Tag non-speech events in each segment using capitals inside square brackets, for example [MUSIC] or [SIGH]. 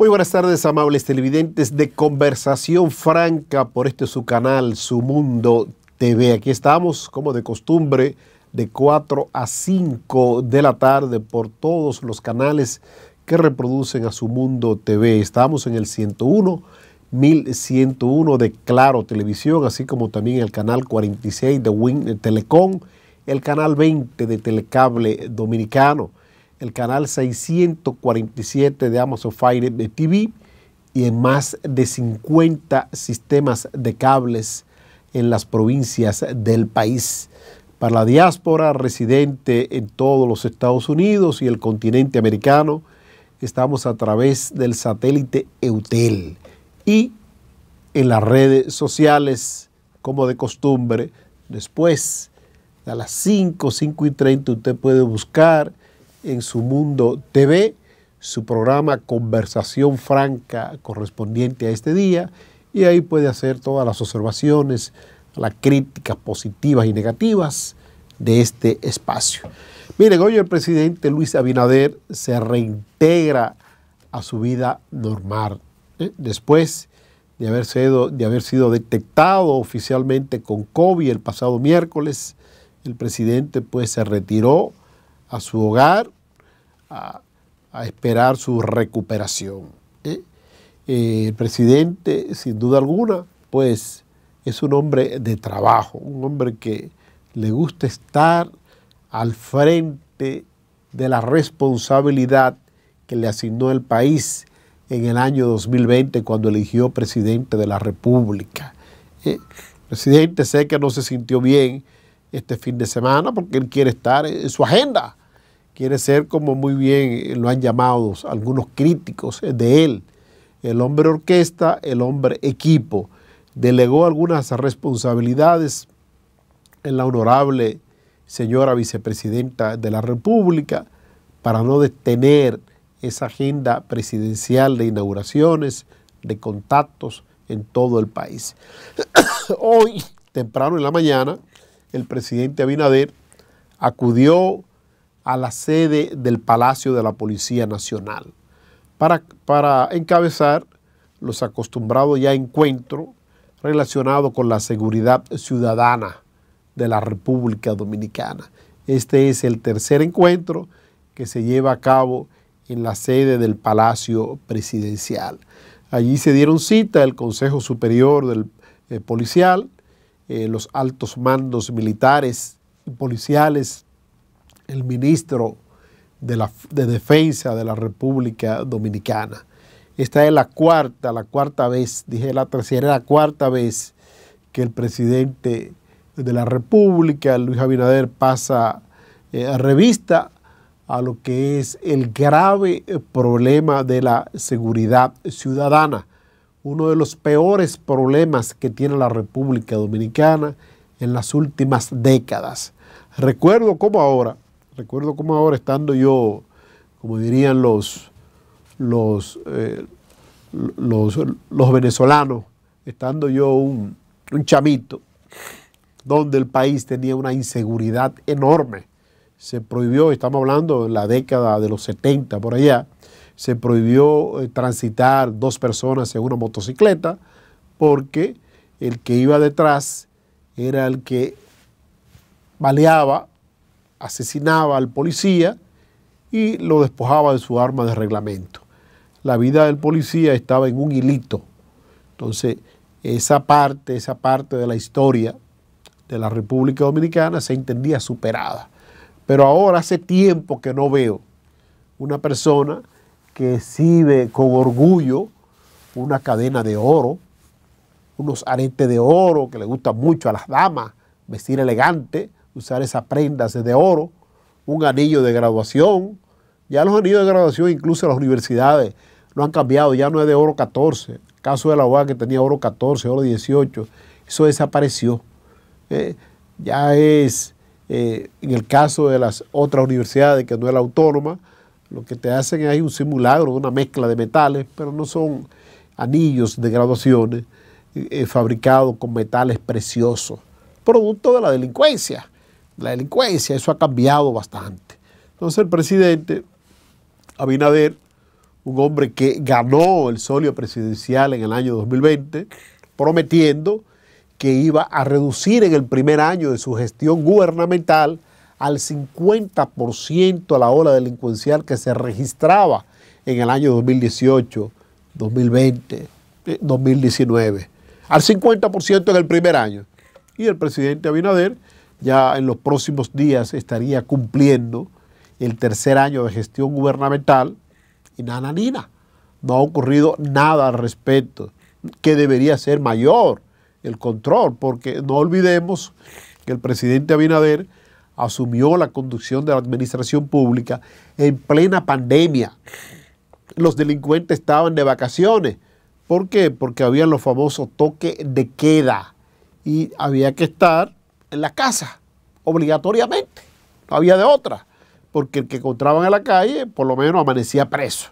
Muy buenas tardes, amables televidentes de Conversación Franca por este su canal, su mundo TV. Aquí estamos, como de costumbre, de 4 a 5 de la tarde por todos los canales que reproducen a su mundo TV. Estamos en el 101. 1101 de Claro Televisión, así como también el canal 46 de Win Telecom, el canal 20 de Telecable Dominicano, el canal 647 de Amazon Fire TV y en más de 50 sistemas de cables en las provincias del país. Para la diáspora residente en todos los Estados Unidos y el continente americano, estamos a través del satélite Eutel y en las redes sociales, como de costumbre, después a las 5, 5 y 30 usted puede buscar en su Mundo TV, su programa Conversación Franca correspondiente a este día, y ahí puede hacer todas las observaciones, las críticas positivas y negativas de este espacio. Miren, hoy el presidente Luis Abinader se reintegra a su vida normal, ¿eh? después de haber, sido, de haber sido detectado oficialmente con COVID el pasado miércoles, el presidente pues se retiró a su hogar, a, esperar su recuperación. ¿eh? Eh, el presidente, sin duda alguna, pues es un hombre de trabajo, un hombre que le gusta estar al frente de la responsabilidad que le asignó el país en el año 2020 cuando eligió presidente de la República. ¿eh? presidente, sé que no se sintió bien este fin de semana porque él quiere estar en su agenda quiere ser, como muy bien eh, lo han llamado algunos críticos eh, de él, el hombre orquesta, el hombre equipo. Delegó algunas responsabilidades en la honorable señora vicepresidenta de la República para no detener esa agenda presidencial de inauguraciones, de contactos en todo el país. [COUGHS] Hoy, temprano en la mañana, el presidente Abinader acudió a la sede del Palacio de la Policía Nacional para, para encabezar los acostumbrados ya encuentros relacionados con la seguridad ciudadana de la República Dominicana. Este es el tercer encuentro que se lleva a cabo en la sede del Palacio Presidencial. Allí se dieron cita el Consejo Superior del eh, Policial, eh, los altos mandos militares y policiales el ministro de, Defensa de la República Dominicana. Esta es la cuarta, la cuarta vez, dije la tercera, la cuarta vez que el presidente de la República, Luis Abinader, pasa eh, a revista a lo que es el grave eh, problema de la seguridad ciudadana, uno de los peores problemas que tiene la República Dominicana en las últimas décadas. Recuerdo como ahora Recuerdo como ahora estando yo, como dirían los, los, eh, los, venezolanos, estando yo un, chamito, donde el país tenía una inseguridad enorme. Se prohibió, estamos hablando en la década de los 70 por allá, se prohibió eh, transitar dos personas en una motocicleta porque el que iba detrás era el que baleaba asesinaba al policía y lo despojaba de su arma de reglamento. La vida del policía estaba en un hilito. Entonces, esa parte, esa parte de la historia de la República Dominicana se entendía superada. Pero ahora hace tiempo que no veo una persona que exhibe con orgullo una cadena de oro, unos aretes de oro que le gustan mucho a las damas, vestir elegante, usar esas prendas de oro, un anillo de graduación. Ya los anillos de graduación, incluso en las universidades, lo han cambiado, ya no es de oro 14. El caso de la UAS que tenía oro 14, oro 18, eso desapareció. Eh, ya es, eh, en el caso de las otras universidades que no es la autónoma, lo que te hacen es un simulacro, una mezcla de metales, pero no son anillos de graduaciones eh, fabricados con metales preciosos, producto de la delincuencia la delincuencia, eso ha cambiado bastante. Entonces el presidente Abinader, un hombre que ganó el solio presidencial en el año 2020, prometiendo que iba a reducir en el primer año de su gestión gubernamental al 50% a la ola delincuencial que se registraba en el año 2018, 2020, 2019. Al 50% en el primer año. Y el presidente Abinader ya en los próximos días estaría cumpliendo el tercer año de gestión gubernamental y nada nada. no ha ocurrido nada al respecto, que debería ser mayor el control, porque no olvidemos que el presidente Abinader asumió la conducción de la administración pública en plena pandemia. Los delincuentes estaban de vacaciones. ¿Por qué? Porque había los famosos toques de queda y había que estar en la casa, obligatoriamente. No había de otra, porque el que encontraban en la calle por lo menos amanecía preso.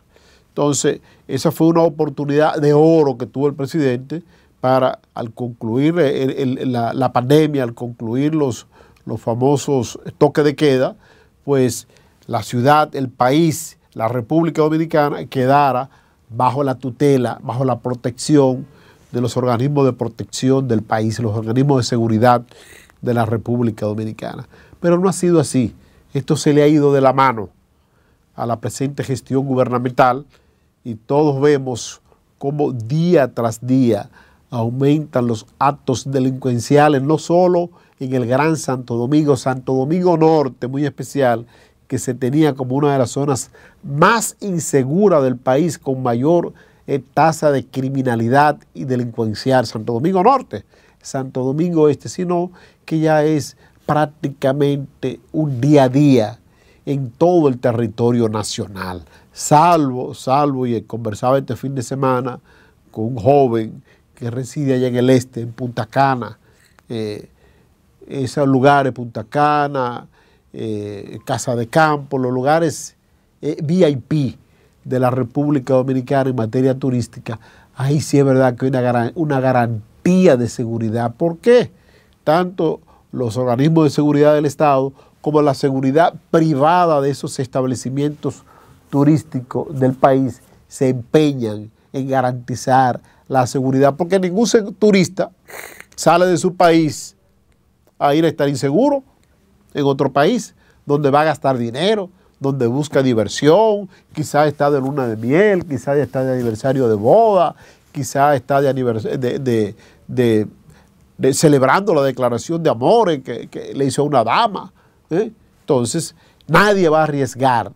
Entonces, esa fue una oportunidad de oro que tuvo el presidente para, al concluir la, pandemia, al concluir los, los famosos toques de queda, pues la ciudad, el país, la República Dominicana quedara bajo la tutela, bajo la protección de los organismos de protección del país, los organismos de seguridad de la República Dominicana. Pero no ha sido así. Esto se le ha ido de la mano a la presente gestión gubernamental y todos vemos cómo día tras día aumentan los actos delincuenciales, no solo en el Gran Santo Domingo, Santo Domingo Norte muy especial, que se tenía como una de las zonas más inseguras del país con mayor eh, tasa de criminalidad y delincuencial, Santo Domingo Norte, Santo Domingo Este, sino que ya es prácticamente un día a día en todo el territorio nacional. Salvo, salvo, y conversaba este fin de semana con un joven que reside allá en el este, en Punta Cana, eh, esos lugares, Punta Cana, eh, Casa de Campo, los lugares eh, VIP de la República Dominicana en materia turística, ahí sí es verdad que hay una garantía de seguridad. ¿Por qué? tanto los organismos de seguridad del Estado como la seguridad privada de esos establecimientos turísticos del país se empeñan en garantizar la seguridad, porque ningún turista sale de su país a ir a estar inseguro en otro país, donde va a gastar dinero, donde busca diversión, quizás está de luna de miel, quizás está de aniversario de boda, quizás está de, de celebrando la declaración de amor que, le hizo a una dama. ¿eh? Entonces, nadie va a arriesgar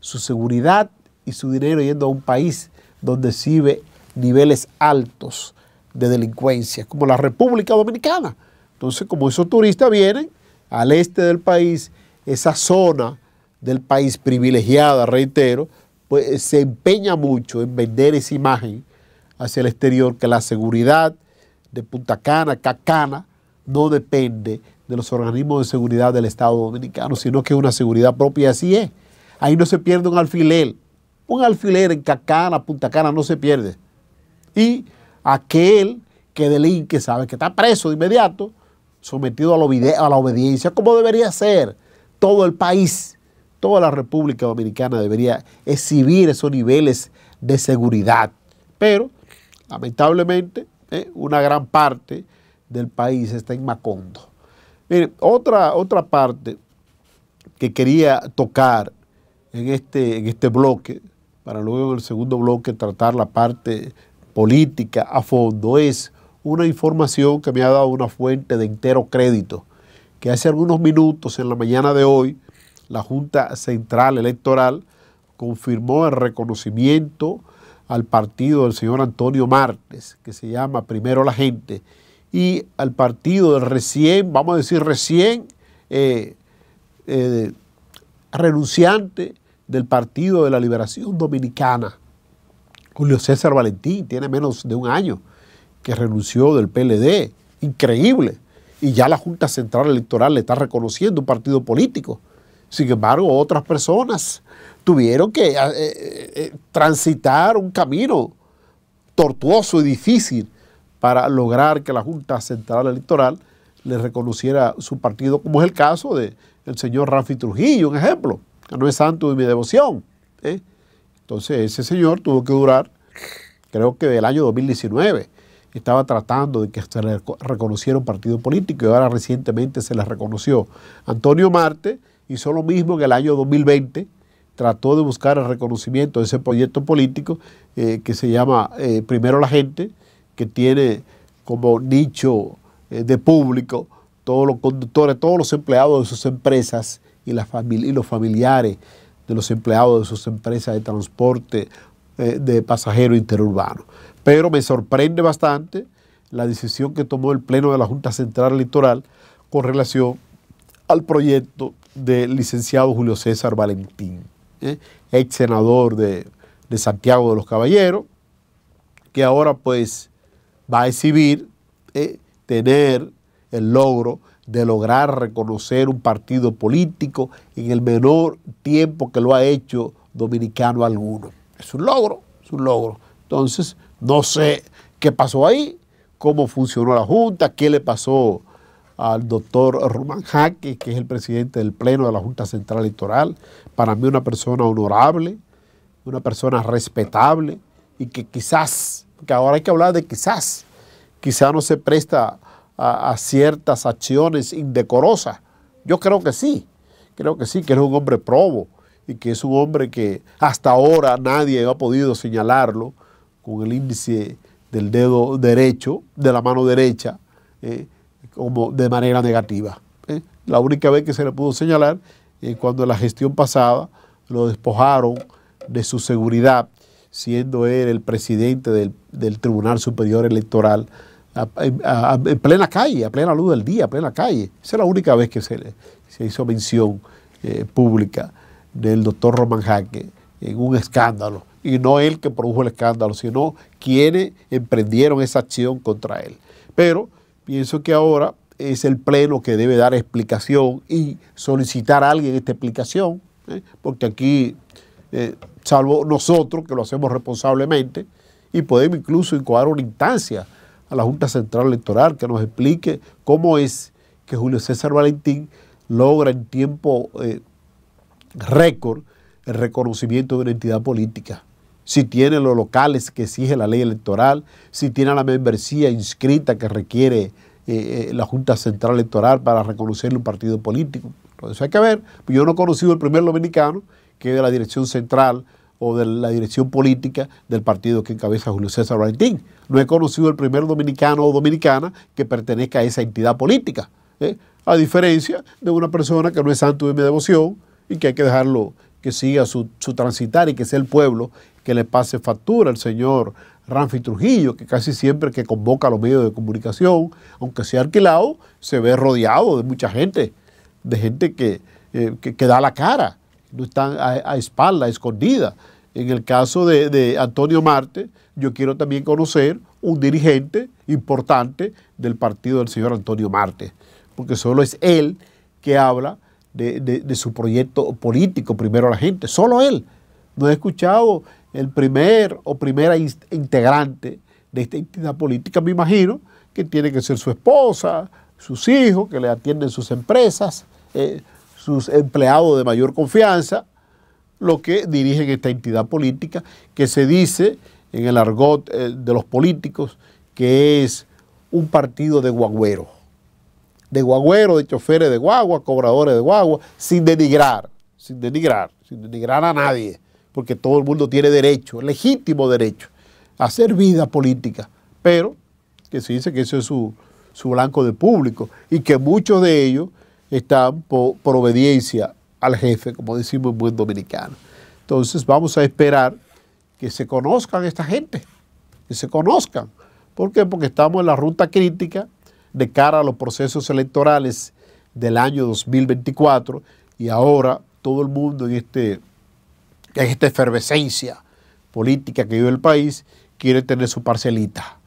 su seguridad y su dinero yendo a un país donde sirve niveles altos de delincuencia, como la República Dominicana. Entonces, como esos turistas vienen al este del país, esa zona del país privilegiada, reitero, pues se empeña mucho en vender esa imagen hacia el exterior, que la seguridad, de Punta Cana, Cacana, no depende de los organismos de seguridad del Estado Dominicano, sino que es una seguridad propia, así es. Ahí no se pierde un alfiler. Un alfiler en Cacana, Punta Cana, no se pierde. Y aquel que delinque sabe que está preso de inmediato, sometido a la, a la obediencia, como debería ser todo el país, toda la República Dominicana debería exhibir esos niveles de seguridad. Pero, lamentablemente, eh, una gran parte del país está en Macondo. Mire, otra, otra parte que quería tocar en este, en este bloque, para luego en el segundo bloque tratar la parte política a fondo, es una información que me ha dado una fuente de entero crédito, que hace algunos minutos en la mañana de hoy, la Junta Central Electoral confirmó el reconocimiento al partido del señor Antonio Martes, que se llama Primero la Gente, y al partido del recién, vamos a decir recién, eh, eh, renunciante del Partido de la Liberación Dominicana. Julio César Valentín tiene menos de un año que renunció del PLD. Increíble. Y ya la Junta Central Electoral le está reconociendo un partido político. Sin embargo, otras personas tuvieron que eh, eh, eh, transitar un camino tortuoso y difícil para lograr que la Junta Central Electoral le reconociera su partido, como es el caso del señor Rafi Trujillo, un ejemplo, que no es santo de mi devoción. Entonces ese señor tuvo que durar, creo que del año 2019, estaba tratando de que se le reconociera un partido político y ahora recientemente se le reconoció. Antonio Marte hizo lo mismo en el año 2020 trató de buscar el reconocimiento de ese proyecto político eh, que se llama eh, Primero la Gente, que tiene como nicho eh, de público todos los conductores, todos los empleados de sus empresas y, la y los familiares de los empleados de sus empresas de transporte de pasajeros interurbano. Pero me sorprende bastante la decisión que tomó el Pleno de la Junta Central Litoral con relación al proyecto del licenciado Julio César Valentín. ¿eh? ex senador de, Santiago de los Caballeros, que ahora pues va a exhibir ¿eh? tener el logro de lograr reconocer un partido político en el menor tiempo que lo ha hecho dominicano alguno. Es un logro, es un logro. Entonces, no sé qué pasó ahí, cómo funcionó la Junta, qué le pasó al doctor Rumán Jaque, que es el presidente del Pleno de la Junta Central Electoral, para mí una persona honorable, una persona respetable y que quizás, que ahora hay que hablar de quizás, quizás no se presta a, ciertas acciones indecorosas. Yo creo que sí, creo que sí, que es un hombre probo y que es un hombre que hasta ahora nadie ha podido señalarlo con el índice del dedo derecho, de la mano derecha. Eh, de manera negativa. ¿eh? La única vez que se le pudo señalar es cuando la gestión pasada lo despojaron de su seguridad, siendo él el presidente del, Tribunal Superior Electoral en plena calle, a plena luz del día, a plena calle. Esa es la única vez que se, se hizo mención eh, pública del doctor Román Jaque en un escándalo. Y no él que produjo el escándalo, sino quienes emprendieron esa acción contra él. Pero Pienso que ahora es el Pleno que debe dar explicación y solicitar a alguien esta explicación, ¿eh? porque aquí, eh, salvo nosotros que lo hacemos responsablemente, y podemos incluso incoar una instancia a la Junta Central Electoral que nos explique cómo es que Julio César Valentín logra en tiempo eh, récord el reconocimiento de una entidad política si tiene los locales que exige la ley electoral, si tiene la membresía inscrita que requiere eh, eh, la Junta Central Electoral para reconocerle un partido político. eso hay que ver, yo no he conocido el primer dominicano que es de la dirección central o de la dirección política del partido que encabeza Julio César Valentín. No he conocido el primer dominicano o dominicana que pertenezca a esa entidad política, ¿eh? a diferencia de una persona que no es santo de mi devoción y que hay que dejarlo que siga su, su transitar y que sea el pueblo que le pase factura el señor Ramfi Trujillo, que casi siempre que convoca a los medios de comunicación, aunque sea alquilado, se ve rodeado de mucha gente, de gente que, eh, da la cara, no están a, espalda, escondida. En el caso de, Antonio Marte, yo quiero también conocer un dirigente importante del partido del señor Antonio Marte, porque solo es él que habla de, de su proyecto político primero a la gente, solo él. No he escuchado el primer o primera integrante de esta entidad política, me imagino, que tiene que ser su esposa, sus hijos, que le atienden sus empresas, eh, sus empleados de mayor confianza, lo que dirigen esta entidad política, que se dice en el argot eh, de los políticos que es un partido de guagüero, de guagüero, de choferes de guagua, cobradores de guagua, sin denigrar, sin denigrar, sin denigrar a nadie porque todo el mundo tiene derecho, legítimo derecho, a hacer vida política, pero que se dice que eso es su, blanco de público y que muchos de ellos están por, obediencia al jefe, como decimos en buen dominicano. Entonces vamos a esperar que se conozcan esta gente, que se conozcan. ¿Por qué? Porque estamos en la ruta crítica de cara a los procesos electorales del año 2024 y ahora todo el mundo en este en esta efervescencia política que vive el país, quiere tener su parcelita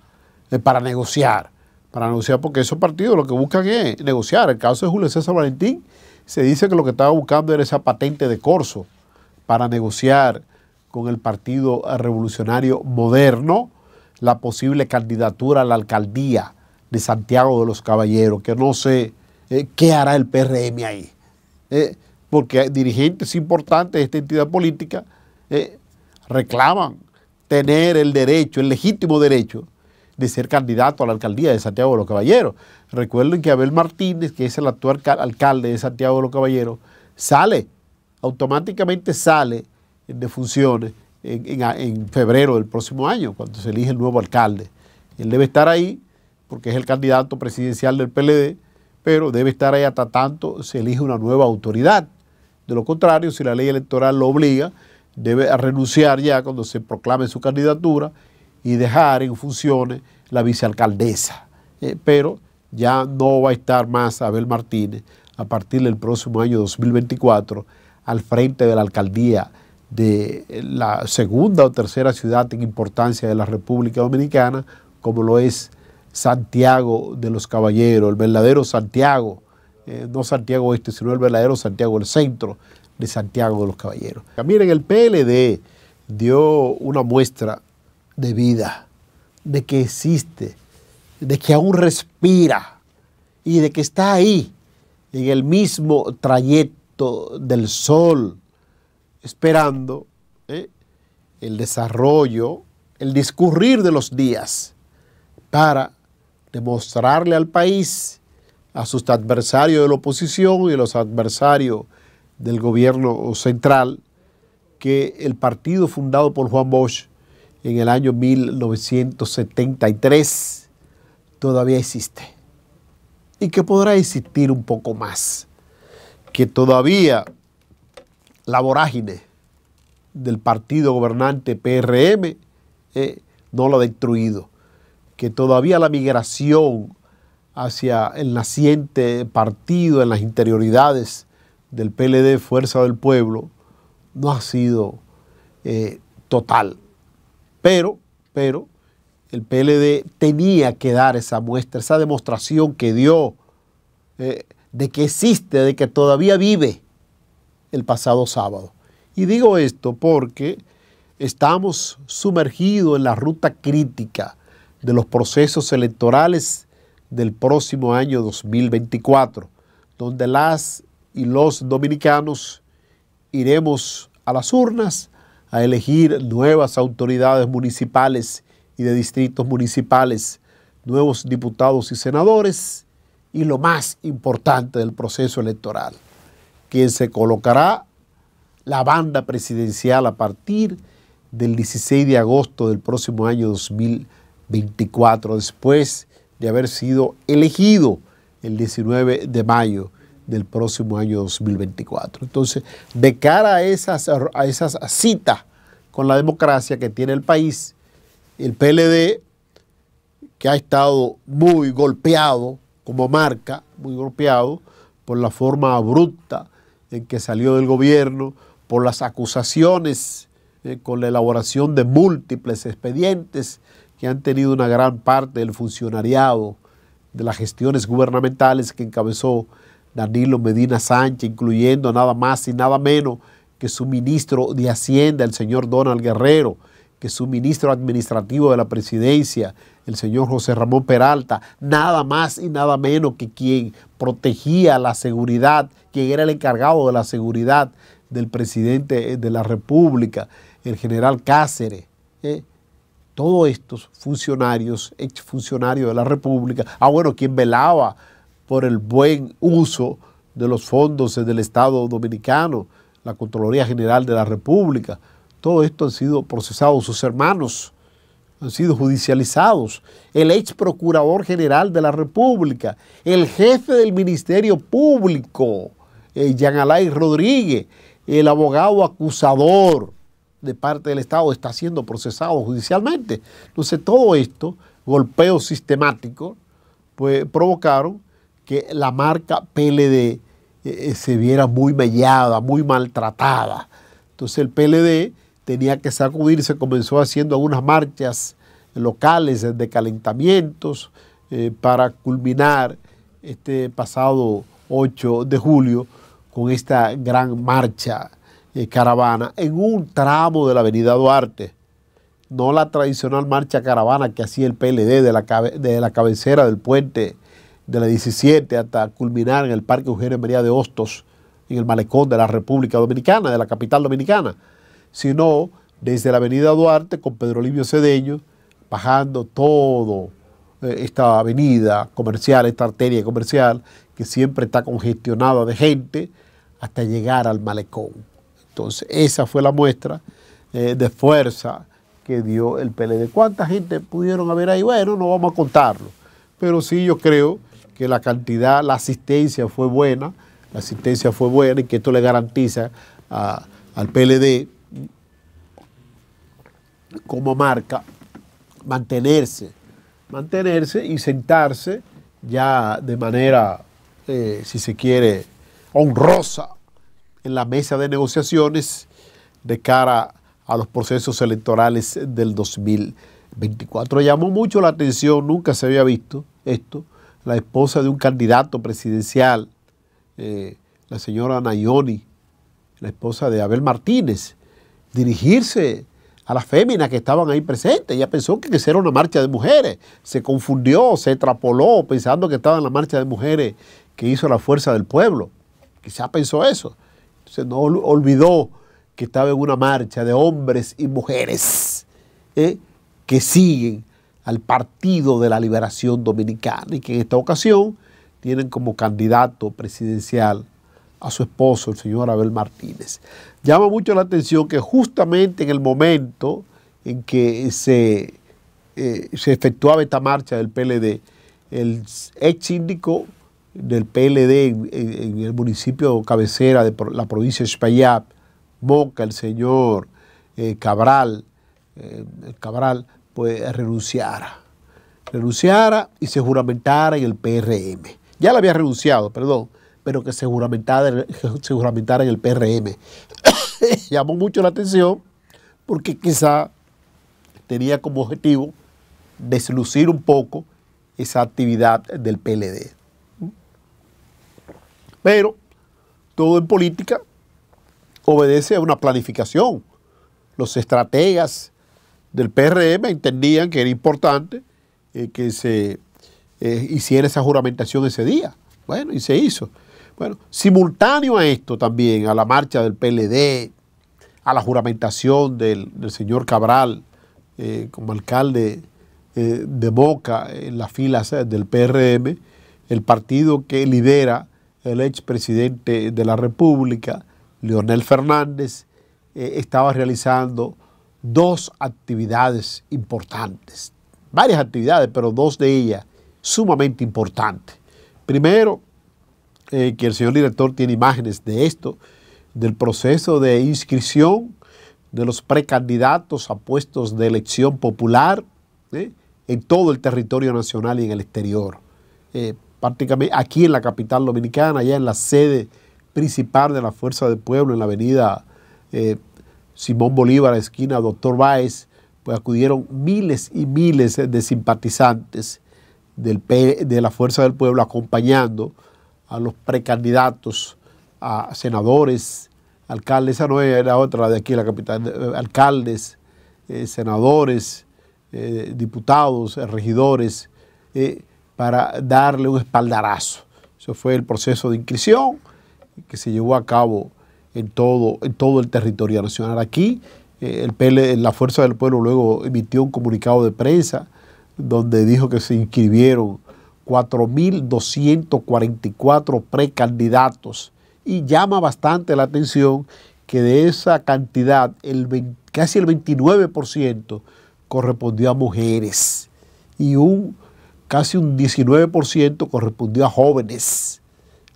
eh, para negociar, para negociar, porque esos partidos lo que buscan es negociar. el caso de Julio César Valentín, se dice que lo que estaba buscando era esa patente de corso para negociar con el Partido Revolucionario Moderno la posible candidatura a la alcaldía de Santiago de los Caballeros, que no sé eh, qué hará el PRM ahí. Eh, porque dirigentes importantes de esta entidad política eh, reclaman tener el derecho, el legítimo derecho de ser candidato a la alcaldía de Santiago de los Caballeros. Recuerden que Abel Martínez, que es el actual alcalde de Santiago de los Caballeros, sale, automáticamente sale de funciones en, febrero del próximo año, cuando se elige el nuevo alcalde. Él debe estar ahí porque es el candidato presidencial del PLD, pero debe estar ahí hasta tanto se elige una nueva autoridad. De lo contrario, si la ley electoral lo obliga, debe renunciar ya cuando se proclame su candidatura y dejar en funciones la vicealcaldesa. Eh, pero ya no va a estar más Abel Martínez a partir del próximo año 2024 al frente de la alcaldía de eh, la segunda o tercera ciudad en importancia de la República Dominicana, como lo es Santiago de los Caballeros, el verdadero Santiago eh, no Santiago Oeste, sino el verdadero Santiago el Centro, de Santiago de los Caballeros. Miren, el PLD dio una muestra de vida, de que existe, de que aún respira y de que está ahí, en el mismo trayecto del sol, esperando eh, el desarrollo, el discurrir de los días para demostrarle al país a sus adversarios de la oposición y a los adversarios del gobierno central que el partido fundado por Juan Bosch en el año 1973 todavía existe y que podrá existir un poco más, que todavía la vorágine del partido gobernante PRM eh, no lo ha destruido, que todavía la migración hacia el naciente partido en las interioridades del PLD, Fuerza del Pueblo, no ha sido eh, total. Pero, pero, el PLD tenía que dar esa muestra, esa demostración que dio eh, de que existe, de que todavía vive el pasado sábado. Y digo esto porque estamos sumergidos en la ruta crítica de los procesos electorales del próximo año 2024, donde las y los dominicanos iremos a las urnas a elegir nuevas autoridades municipales y de distritos municipales, nuevos diputados y senadores y lo más importante del proceso electoral, quien se colocará la banda presidencial a partir del 16 de agosto del próximo año 2024, después de haber sido elegido el 19 de mayo del próximo año 2024. Entonces, de cara a esas, a esas citas con la democracia que tiene el país, el PLD, que ha estado muy golpeado como marca, muy golpeado por la forma abrupta en que salió del gobierno, por las acusaciones eh, con la elaboración de múltiples expedientes que han tenido una gran parte del funcionariado de las gestiones gubernamentales que encabezó Danilo Medina Sánchez, incluyendo nada más y nada menos que su ministro de Hacienda, el señor Donald Guerrero, que su ministro administrativo de la presidencia, el señor José Ramón Peralta, nada más y nada menos que quien protegía la seguridad, quien era el encargado de la seguridad del presidente de la República, el general Cáceres. ¿eh? todos estos funcionarios, exfuncionarios de la República, ah bueno, quien velaba por el buen uso de los fondos del Estado Dominicano, la Contraloría General de la República, todo esto han sido procesados sus hermanos, han sido judicializados, el ex procurador general de la República, el jefe del Ministerio Público, eh, Jean Alain Rodríguez, el abogado acusador, de parte del Estado está siendo procesado judicialmente. Entonces, todo esto, golpeo sistemático, pues provocaron que la marca PLD eh, eh, se viera muy mellada, muy maltratada. Entonces, el PLD tenía que sacudirse, comenzó haciendo algunas marchas locales de calentamientos eh, para culminar este pasado 8 de julio con esta gran marcha eh, caravana en un tramo de la avenida Duarte, no la tradicional marcha caravana que hacía el PLD de la, cabecera del puente de la 17 hasta culminar en el Parque Eugenio María de Hostos, en el malecón de la República Dominicana, de la capital dominicana, sino desde la avenida Duarte con Pedro Livio Cedeño, bajando todo eh, esta avenida comercial, esta arteria comercial, que siempre está congestionada de gente, hasta llegar al malecón. Entonces, esa fue la muestra eh, de fuerza que dio el PLD. ¿Cuánta gente pudieron haber ahí? Bueno, no vamos a contarlo, pero sí yo creo que la cantidad, la asistencia fue buena, la asistencia fue buena y que esto le garantiza al PLD como marca mantenerse, mantenerse y sentarse ya de manera, eh, si se quiere, honrosa en la mesa de negociaciones de cara a los procesos electorales del 2024. Llamó mucho la atención, nunca se había visto esto, la esposa de un candidato presidencial, eh, la señora Nayoni, la esposa de Abel Martínez, dirigirse a las féminas que estaban ahí presentes. Ella pensó que era una marcha de mujeres. Se confundió, se trapoló, pensando que estaba en la marcha de mujeres que hizo la fuerza del pueblo. Quizá pensó eso se nos olvidó que estaba en una marcha de hombres y mujeres ¿eh? que siguen al Partido de la Liberación Dominicana y que en esta ocasión tienen como candidato presidencial a su esposo, el señor Abel Martínez. Llama mucho la atención que justamente en el momento en que se, eh, se efectuaba esta marcha del PLD, el ex síndico del PLD en, el municipio cabecera de la provincia de Espaillat, Boca, el señor eh, Cabral, eh, Cabral, pues renunciara. Renunciara y se juramentara en el PRM. Ya le había renunciado, perdón, pero que se [LAUGHS] se juramentara en el PRM. [COUGHS] Llamó mucho la atención porque quizá tenía como objetivo deslucir un poco esa actividad del PLD. Pero todo en política obedece a una planificación. Los estrategas del PRM entendían que era importante eh, que se eh, hiciera esa juramentación ese día. Bueno, y se hizo. Bueno, simultáneo a esto también, a la marcha del PLD, a la juramentación del, señor Cabral eh, como alcalde de Boca en las filas del PRM, el partido que lidera el expresidente de la República, Leonel Fernández, eh, estaba realizando dos actividades importantes, varias actividades, pero dos de ellas sumamente importantes. Primero, eh, que el señor director tiene imágenes de esto, del proceso de inscripción de los precandidatos a puestos de elección popular eh, en todo el territorio nacional y en el exterior prácticamente aquí en la capital dominicana, allá en la sede principal de la Fuerza del Pueblo, en la avenida eh, Simón Bolívar, esquina Doctor Báez, pues acudieron miles y miles de simpatizantes del de la Fuerza del Pueblo acompañando a los precandidatos a senadores, alcaldes, esa no era otra de aquí, en la capital, eh, alcaldes, eh, senadores, diputados, regidores, para darle un espaldarazo. Eso fue el proceso de inscripción que se llevó a cabo en todo, en todo el territorio nacional. Aquí eh, la Fuerza del Pueblo luego emitió un comunicado de prensa donde dijo que se inscribieron 4.244 precandidatos y llama bastante la atención que de esa cantidad el casi el 29% correspondió a mujeres y un casi un 19% correspondió a jóvenes,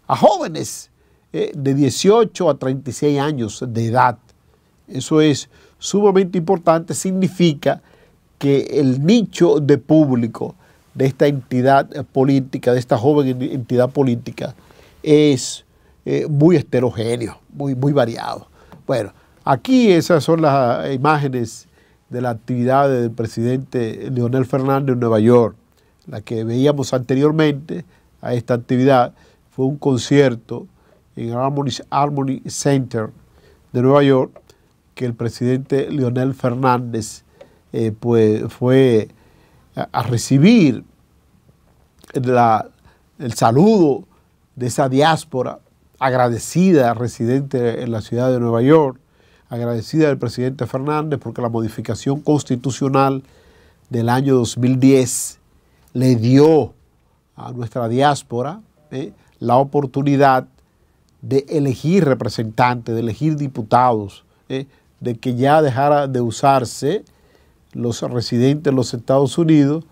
a jóvenes eh, de 18 a 36 años de edad. Eso es sumamente importante, significa que el nicho de público de esta entidad política, de esta joven entidad política, es eh, muy heterogéneo, muy, muy variado. Bueno, aquí esas son las imágenes de la actividad del presidente Leonel Fernández en Nueva York la que veíamos anteriormente a esta actividad, fue un concierto en el Harmony, Center de Nueva York que el presidente Leonel Fernández eh, pues, fue a, recibir el saludo de esa diáspora agradecida residente en la ciudad de Nueva York, agradecida del presidente Fernández porque la modificación constitucional del año 2010 le dio a nuestra diáspora ¿eh? la oportunidad de elegir representantes, de elegir diputados, ¿eh? de que ya dejara de usarse los residentes de los Estados Unidos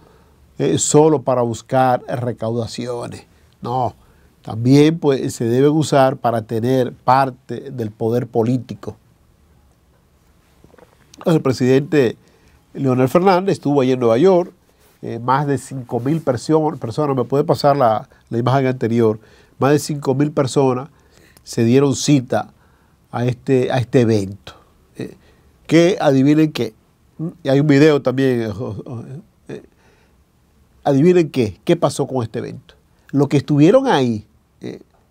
¿eh? solo para buscar recaudaciones. No, también pues, se debe usar para tener parte del poder político. El presidente Leonel Fernández estuvo allí en Nueva York, eh, más de 5.000 mil personas, me puede pasar la, imagen anterior, más de 5.000 personas se dieron cita a este, a este evento. Eh, ¿Qué? adivinen qué, y hay un video también, eh, adivinen qué, qué pasó con este evento. Lo que estuvieron ahí,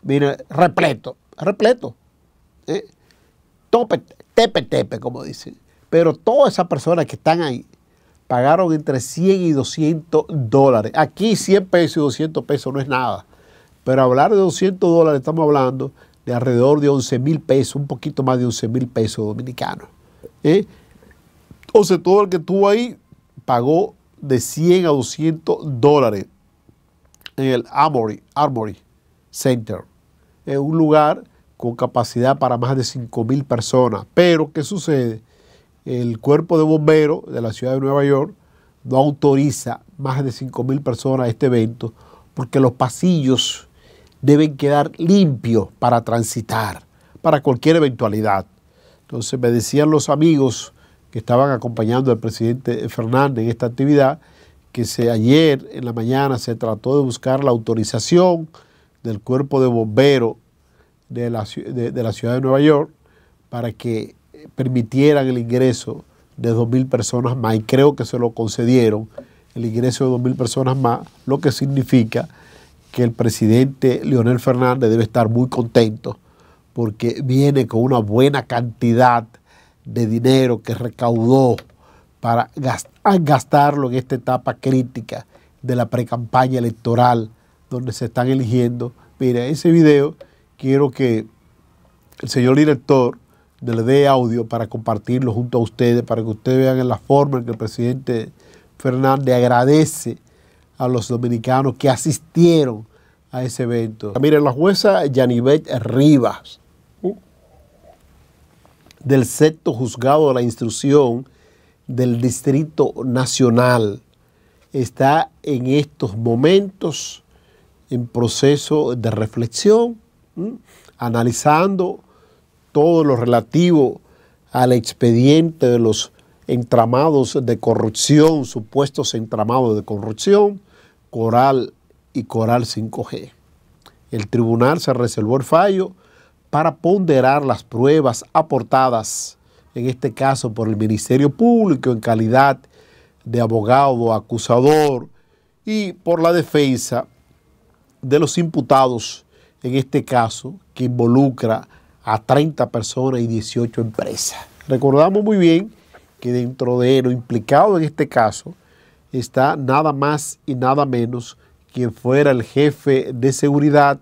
mira, repleto, repleto, tope, tepe, tepe, como dicen. Pero todas esas personas que están ahí, pagaron entre 100 y 200 dólares. Aquí 100 pesos y 200 pesos no es nada. Pero hablar de 200 dólares, estamos hablando de alrededor de 11 mil pesos, un poquito más de 11 mil pesos dominicanos. ¿eh? Entonces, todo el que estuvo ahí pagó de 100 a 200 dólares en el Armory Center. Es un lugar con capacidad para más de 5 mil personas. Pero, ¿qué sucede? el cuerpo de bomberos de la ciudad de Nueva York no autoriza más de 5.000 personas a este evento porque los pasillos deben quedar limpios para transitar, para cualquier eventualidad. Entonces me decían los amigos que estaban acompañando al presidente Fernández en esta actividad que ayer en la mañana se trató de buscar la autorización del cuerpo de bomberos de la ciudad de Nueva York para que permitieran el ingreso de 2.000 personas más, y creo que se lo concedieron, el ingreso de 2.000 personas más, lo que significa que el presidente Leonel Fernández debe estar muy contento porque viene con una buena cantidad de dinero que recaudó para ah, gastarlo en esta etapa crítica de la precampaña electoral donde se están eligiendo. Mira, ese video quiero que el señor director del de audio para compartirlo junto a ustedes, para que ustedes vean en la forma en que el presidente Fernández agradece a los dominicanos que asistieron a ese evento. Miren, la jueza Yanivet Rivas, del sexto juzgado de la instrucción del Distrito Nacional, está en estos momentos en proceso de reflexión, analizando todo lo relativo al expediente de los entramados de corrupción, supuestos entramados de corrupción, Coral y Coral 5G. El tribunal se reservó el fallo para ponderar las pruebas aportadas, en este caso por el Ministerio Público en calidad de abogado acusador y por la defensa de los imputados, en este caso que involucra a 30 personas y 18 empresas. Recordamos muy bien que dentro de lo implicado en este caso está nada más y nada menos quien fuera el jefe de seguridad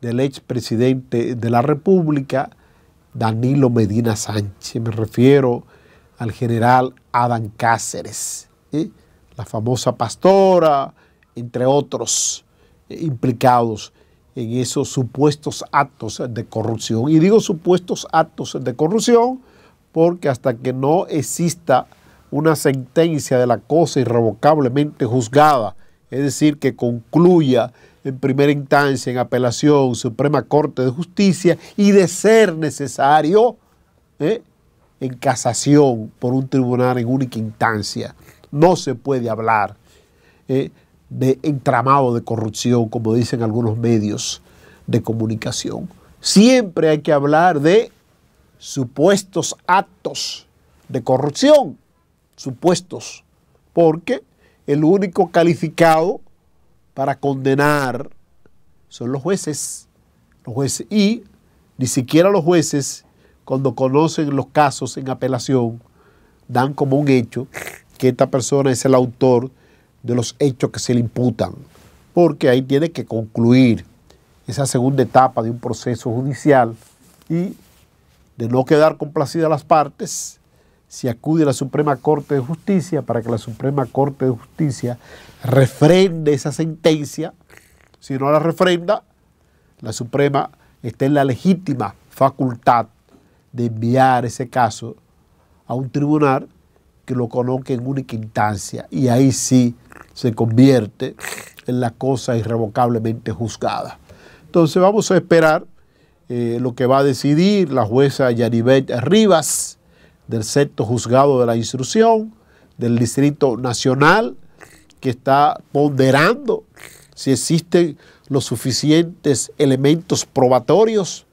del expresidente de la República, Danilo Medina Sánchez. Me refiero al general Adán Cáceres, ¿eh? la famosa pastora, entre otros eh, implicados en esos supuestos actos de corrupción. Y digo supuestos actos de corrupción porque hasta que no exista una sentencia de la cosa irrevocablemente juzgada, es decir, que concluya en primera instancia, en apelación, Suprema Corte de Justicia y de ser necesario ¿eh? en casación por un tribunal en única instancia. No se puede hablar ¿eh? de entramado de corrupción, como dicen algunos medios de comunicación. Siempre hay que hablar de supuestos actos de corrupción, supuestos, porque el único calificado para condenar son los jueces, los jueces y ni siquiera los jueces cuando conocen los casos en apelación dan como un hecho que esta persona es el autor de los hechos que se le imputan, porque ahí tiene que concluir esa segunda etapa de un proceso judicial y de no quedar complacidas las partes, si acude a la Suprema Corte de Justicia para que la Suprema Corte de Justicia refrende esa sentencia. Si no la refrenda, la Suprema está en la legítima facultad de enviar ese caso a un tribunal que lo conozca en única instancia y ahí sí se convierte en la cosa irrevocablemente juzgada. Entonces vamos a esperar eh, lo que va a decidir la jueza Yaribet Rivas del sexto juzgado de la instrucción del Distrito Nacional, que está ponderando si existen los suficientes elementos probatorios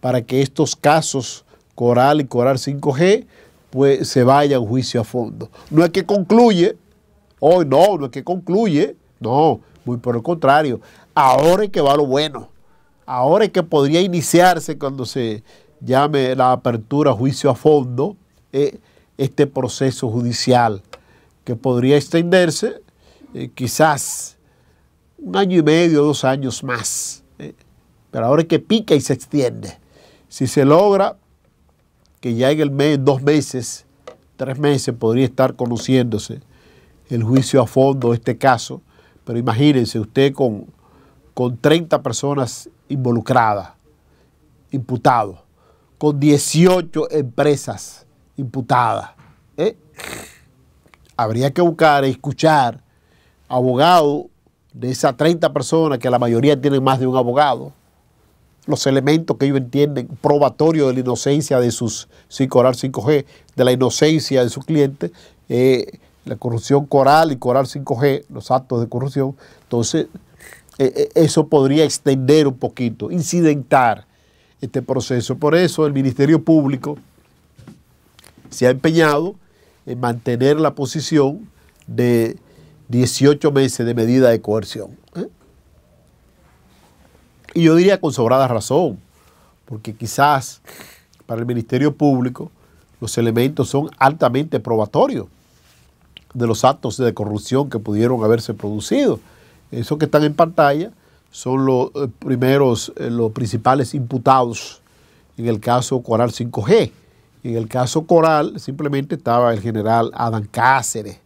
para que estos casos Coral y Coral 5G pues, se vayan a juicio a fondo. No es que concluye Hoy oh, no, no es que concluye, no, muy por el contrario. Ahora es que va lo bueno. Ahora es que podría iniciarse cuando se llame la apertura juicio a fondo eh, este proceso judicial que podría extenderse eh, quizás un año y medio, dos años más. Eh. Pero ahora es que pica y se extiende. Si se logra que ya en el mes, dos meses, tres meses, podría estar conociéndose el juicio a fondo este caso, pero imagínense usted con, con 30 personas involucradas, imputados, con 18 empresas imputadas. ¿eh? Habría que buscar y escuchar abogados de esas 30 personas, que la mayoría tienen más de un abogado, los elementos que ellos entienden probatorio de la inocencia de sus 5 5G, de la inocencia de sus clientes eh, la corrupción Coral y Coral 5G, los actos de corrupción, entonces eh, eh, eso podría extender un poquito, incidentar este proceso. Por eso el Ministerio Público se ha empeñado en mantener la posición de 18 meses de medida de coerción. ¿eh? Y yo diría con sobrada razón, porque quizás para el Ministerio Público los elementos son altamente probatorios de los actos de corrupción que pudieron haberse producido. Esos que están en pantalla son los eh, primeros, eh, los principales imputados en el caso Coral 5G. En el caso Coral simplemente estaba el general Adán Cáceres,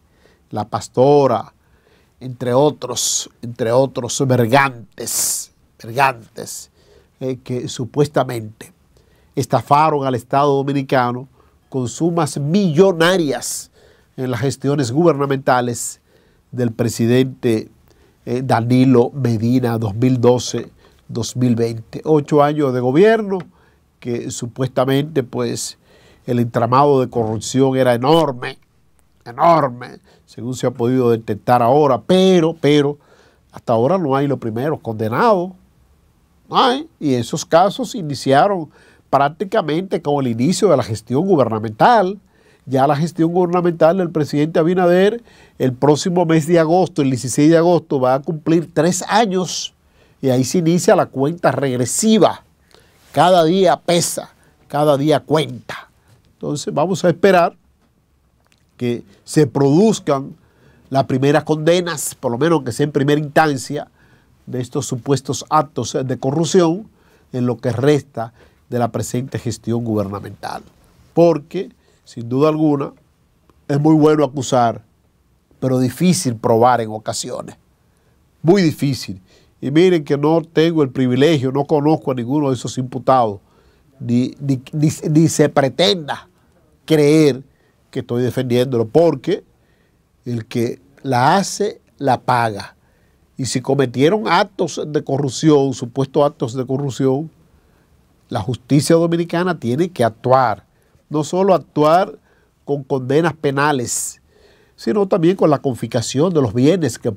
la pastora, entre otros, entre otros vergantes, vergantes, eh, que supuestamente estafaron al Estado Dominicano con sumas millonarias en las gestiones gubernamentales del presidente eh, Danilo Medina 2012-2020. Ocho años de gobierno que supuestamente pues el entramado de corrupción era enorme, enorme, según se ha podido detectar ahora, pero, pero, hasta ahora no hay lo primero condenado. hay. Y esos casos iniciaron prácticamente con el inicio de la gestión gubernamental ya la gestión gubernamental del presidente Abinader el próximo mes de agosto, el 16 de agosto, va a cumplir tres años y ahí se inicia la cuenta regresiva. Cada día pesa, cada día cuenta. Entonces vamos a esperar que se produzcan las primeras condenas, por lo menos que sea en primera instancia, de estos supuestos actos de corrupción en lo que resta de la presente gestión gubernamental. Porque sin duda alguna, es muy bueno acusar, pero difícil probar en ocasiones. Muy difícil. Y miren que no tengo el privilegio, no conozco a ninguno de esos imputados, ni, se pretenda creer que estoy defendiéndolo, porque el que la hace, la paga. Y si cometieron actos de corrupción, supuestos actos de corrupción, la justicia dominicana tiene que actuar no solo actuar con condenas penales, sino también con la confiscación de los bienes que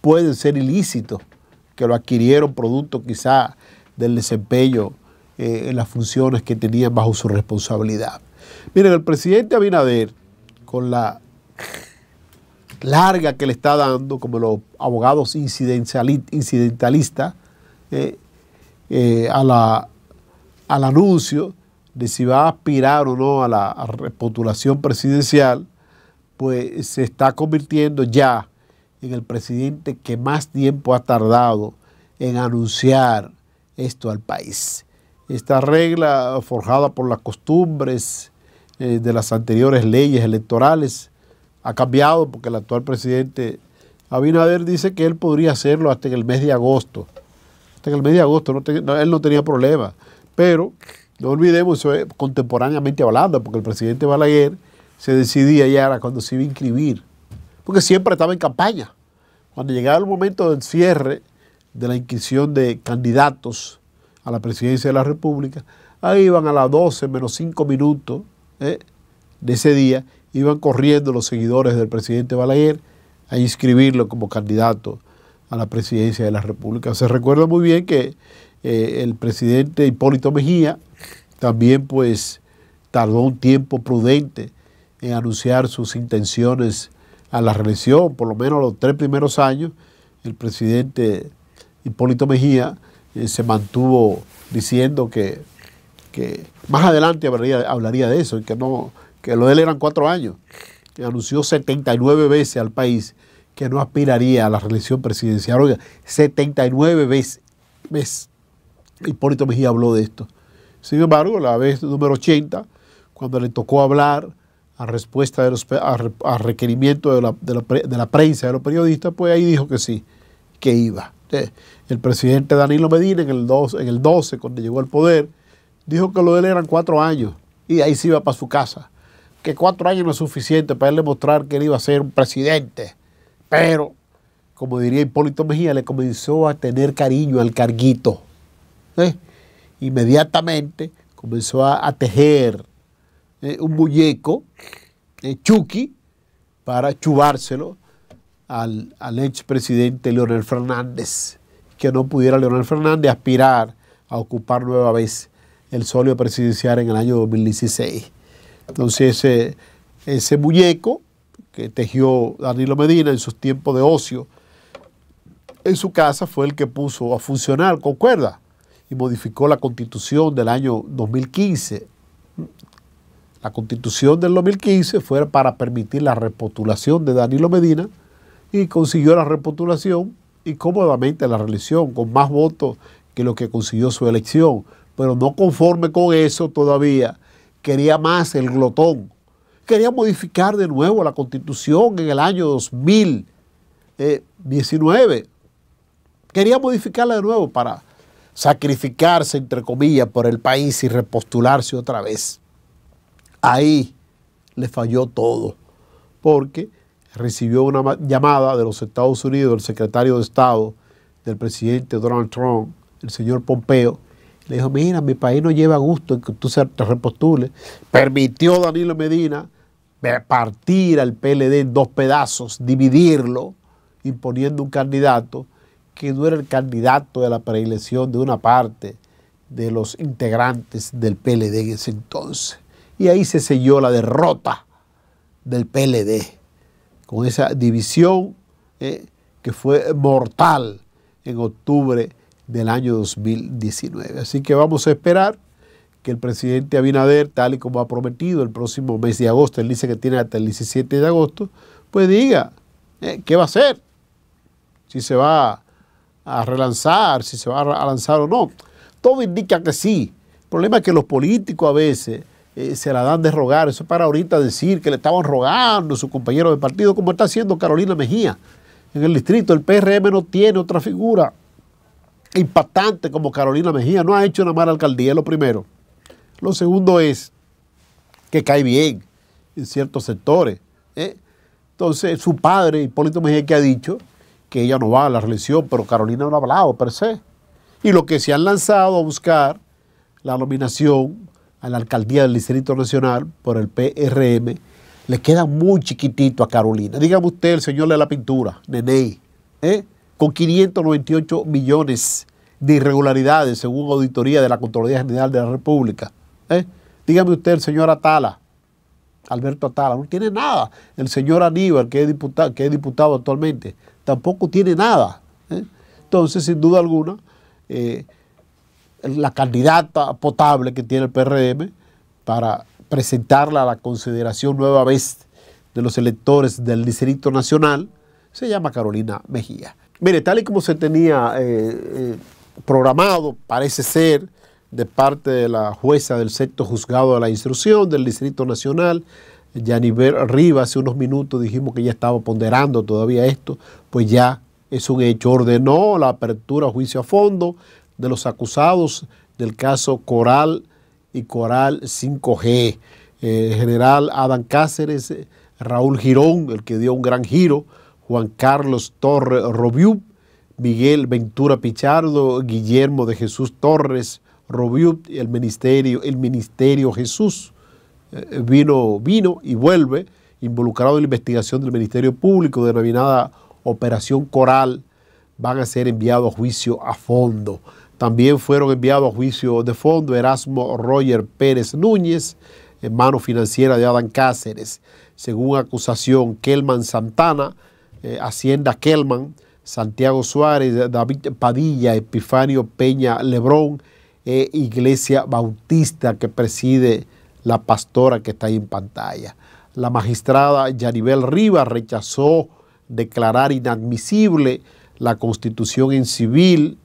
pueden ser ilícitos, que lo adquirieron producto quizá del desempeño eh, en las funciones que tenían bajo su responsabilidad. Miren, el presidente Abinader, con la larga que le está dando, como los abogados incidentalistas, eh, eh, al anuncio de si va a aspirar o no a la repostulación presidencial, pues se está convirtiendo ya en el presidente que más tiempo ha tardado en anunciar esto al país. Esta regla forjada por las costumbres eh, de las anteriores leyes electorales ha cambiado porque el actual presidente Abinader dice que él podría hacerlo hasta en el mes de agosto. Hasta en el mes de agosto él no tenía problema, pero no olvidemos, eso contemporáneamente hablando, porque el presidente Balaguer se decidía ya cuando se iba a inscribir, porque siempre estaba en campaña. Cuando llegaba el momento del cierre de la inscripción de candidatos a la presidencia de la República, ahí iban a las 12 menos 5 minutos eh, de ese día, iban corriendo los seguidores del presidente Balaguer a inscribirlo como candidato a la presidencia de la República. Se recuerda muy bien que eh, el presidente Hipólito Mejía también pues tardó un tiempo prudente en anunciar sus intenciones a la reelección, por lo menos los tres primeros años, el presidente Hipólito Mejía eh, se mantuvo diciendo que, más adelante hablaría, de eso, que, no, que lo de él eran cuatro años, anunció 79 veces al país que no aspiraría a la reelección presidencial. Oiga, 79 veces, veces Hipólito Mejía habló de esto. Sin embargo, la vez número 80, cuando le tocó hablar a respuesta a, requerimiento de la, prensa, de los periodistas, pues ahí dijo que sí, que iba. El presidente Danilo Medina en el 12, cuando llegó al poder, dijo que lo de él eran cuatro años y ahí se iba para su casa. Que cuatro años no es suficiente para él demostrar que él iba a ser un presidente. Pero, como diría Hipólito Mejía, le comenzó a tener cariño al carguito. ¿sí?, ¿eh? inmediatamente comenzó a, tejer eh, un muñeco, eh, Chucky, para chubárselo al, al expresidente Leonel Fernández, que no pudiera Leonel Fernández aspirar a ocupar nueva vez el solio presidencial en el año 2016. Entonces, ese, eh, ese muñeco que tejió Danilo Medina en sus tiempos de ocio en su casa fue el que puso a funcionar con y modificó la constitución del año 2015. La constitución del 2015 fue para permitir la repostulación de Danilo Medina y consiguió la repostulación y cómodamente la reelección con más votos que lo que consiguió su elección. Pero no conforme con eso todavía, quería más el glotón. Quería modificar de nuevo la constitución en el año 2019. Quería modificarla de nuevo para sacrificarse, entre comillas, por el país y repostularse otra vez. Ahí le falló todo, porque recibió una llamada de los Estados Unidos, del secretario de Estado del presidente Donald Trump, el señor Pompeo, le dijo, mira, mi país no lleva gusto en que tú te repostules. Permitió Danilo Medina partir al PLD en dos pedazos, dividirlo, imponiendo un candidato que no era el candidato de la preelección de una parte de los integrantes del PLD en ese entonces. Y ahí se selló la derrota del PLD, con esa división eh, que fue mortal en octubre del año 2019. Así que vamos a esperar que el presidente Abinader, tal y como ha prometido el próximo mes de agosto, él dice que tiene hasta el 17 de agosto, pues diga eh, qué va a hacer, si se va a relanzar, si se va a lanzar o no. Todo indica que sí. El problema es que los políticos a veces eh, se la dan de rogar. Eso para ahorita decir que le estaban rogando a su compañero de partido, como está haciendo Carolina Mejía en el distrito. El PRM no tiene otra figura impactante como Carolina Mejía. No ha hecho una mala alcaldía, es lo primero. Lo segundo es que cae bien en ciertos sectores. ¿eh? Entonces, su padre, Hipólito Mejía, que ha dicho que ella no va a la religión, pero Carolina no ha hablado per se. Y lo que se han lanzado a buscar la nominación a la alcaldía del Distrito Nacional por el PRM, le queda muy chiquitito a Carolina. Dígame usted, el señor de la pintura, Nene ¿eh? con 598 millones de irregularidades según auditoría de la Contraloría General de la República. ¿eh? Dígame usted, el señor Atala, Alberto Atala, no tiene nada. El señor Aníbal, que diputado, que es diputado actualmente, tampoco tiene nada. ¿eh? Entonces, sin duda alguna, eh, la candidata potable que tiene el PRM para presentarla a la consideración nueva vez de los electores del Distrito Nacional se llama Carolina Mejía. Mire, tal y como se tenía eh, programado, parece ser, de parte de la jueza del sexto juzgado de la instrucción del Distrito Nacional, Yaniver Rivas hace unos minutos dijimos que ya estaba ponderando todavía esto, pues ya es un hecho. Ordenó la apertura a juicio a fondo de los acusados del caso Coral y Coral 5G. Eh, general Adán Cáceres, Raúl Girón, el que dio un gran giro, Juan Carlos Torres Robiú, Miguel Ventura Pichardo, Guillermo de Jesús Torres Robiú, el Ministerio, el Ministerio Jesús. Eh, vino, vino y vuelve involucrado en la investigación del Ministerio Público denominada Operación Coral, van a ser enviados a juicio a fondo. También fueron enviados a juicio de fondo Erasmo Roger Pérez Núñez, hermano financiera de Adán Cáceres, según acusación Kelman Santana, eh, Hacienda Kelman, Santiago Suárez, David Padilla, Epifanio Peña Lebrón, e Iglesia Bautista que preside la pastora que está ahí en pantalla. La magistrada Yaribel Rivas rechazó declarar inadmisible la constitución en civil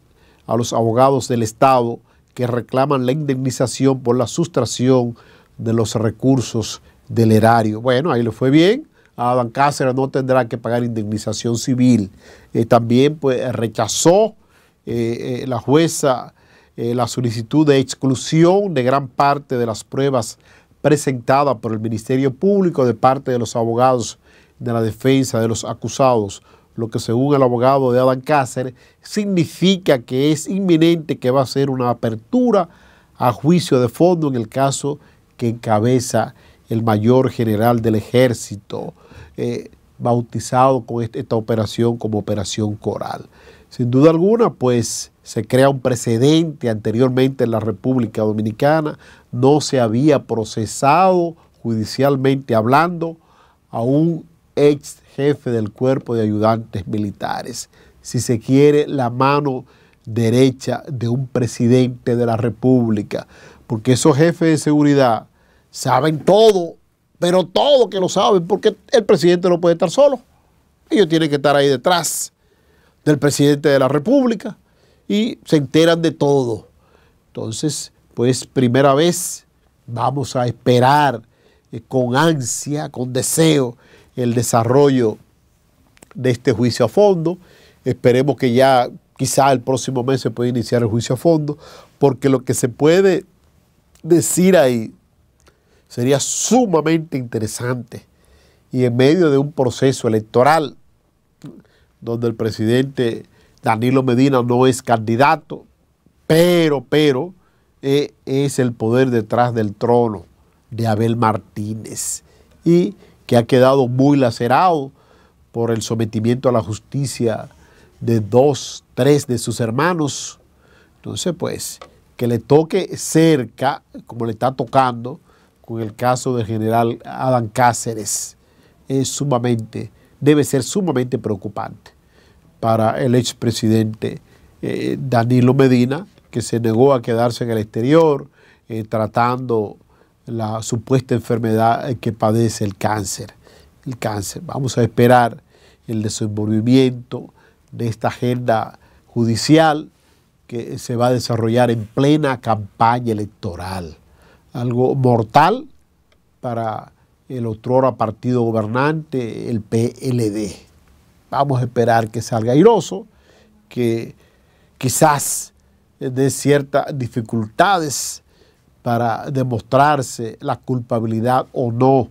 a los abogados del Estado que reclaman la indemnización por la sustracción de los recursos del erario. Bueno, ahí le fue bien. Adán Cáceres no tendrá que pagar indemnización civil. Eh, también pues, rechazó eh, eh, la jueza eh, la solicitud de exclusión de gran parte de las pruebas presentadas por el Ministerio Público de parte de los abogados de la defensa de los acusados, lo que según el abogado de Adán Cáceres significa que es inminente que va a ser una apertura a juicio de fondo en el caso que encabeza el mayor general del ejército, eh, bautizado con esta operación como Operación Coral. Sin duda alguna, pues se crea un precedente anteriormente en la República Dominicana, no se había procesado judicialmente hablando a un ex jefe del cuerpo de ayudantes militares. Si se quiere, la mano derecha de un presidente de la República, porque esos jefes de seguridad saben todo, pero todo que lo saben, porque el presidente no puede estar solo. Ellos tienen que estar ahí detrás del presidente de la República y se enteran de todo. Entonces, pues primera vez vamos a esperar eh, con ansia, con deseo, el desarrollo de este juicio a fondo. Esperemos que ya quizá el próximo mes se pueda iniciar el juicio a fondo, porque lo que se puede decir ahí sería sumamente interesante y en medio de un proceso electoral donde el presidente Danilo Medina no es candidato, pero, pero, eh, es el poder detrás del trono de Abel Martínez y que ha quedado muy lacerado por el sometimiento a la justicia de dos, tres de sus hermanos. Entonces, pues, que le toque cerca, como le está tocando, con el caso del general Adán Cáceres, es sumamente debe ser sumamente preocupante para el expresidente eh, Danilo Medina, que se negó a quedarse en el exterior eh, tratando la supuesta enfermedad que padece el cáncer. El cáncer. Vamos a esperar el desenvolvimiento de esta agenda judicial que se va a desarrollar en plena campaña electoral. Algo mortal para el otrora partido gobernante, el PLD. Vamos a esperar que salga airoso, que quizás eh, dé ciertas dificultades para demostrarse la culpabilidad o no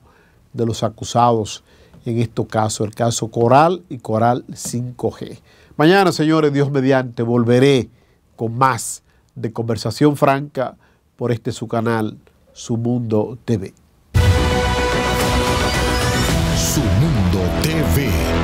de los acusados en este caso, el caso Coral y Coral 5G. Mañana, señores, Dios mediante, volveré con más de conversación franca por este su canal, Su Mundo TV. TV.